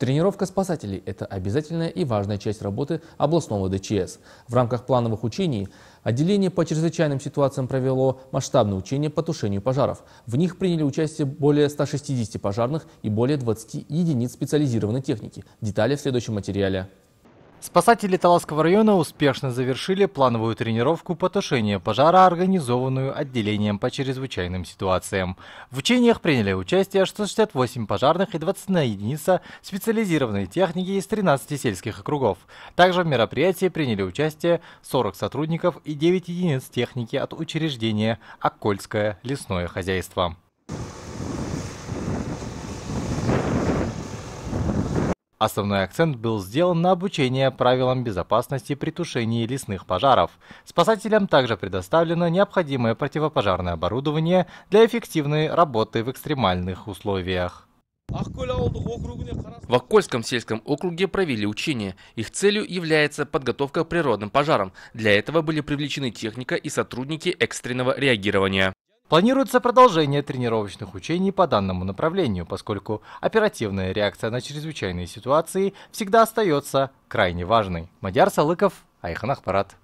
Тренировка спасателей – это обязательная и важная часть работы областного ДЧС. В рамках плановых учений отделение по чрезвычайным ситуациям провело масштабные учения по тушению пожаров. В них приняли участие более 160 пожарных и более 20 единиц специализированной техники. Детали в следующем материале. Спасатели Таласского района успешно завершили плановую тренировку по тушению пожара, организованную отделением по чрезвычайным ситуациям. В учениях приняли участие 168 пожарных и 21 единица специализированной техники из 13 сельских округов. Также в мероприятии приняли участие 40 сотрудников и 9 единиц техники от учреждения Окольское лесное хозяйство». Основной акцент был сделан на обучение правилам безопасности при тушении лесных пожаров. Спасателям также предоставлено необходимое противопожарное оборудование для эффективной работы в экстремальных условиях. В Аккольском сельском округе провели учения. Их целью является подготовка к природным пожарам. Для этого были привлечены техника и сотрудники экстренного реагирования. Планируется продолжение тренировочных учений по данному направлению, поскольку оперативная реакция на чрезвычайные ситуации всегда остается крайне важной. Мадьяр Салыков, Айхан Ахпарат.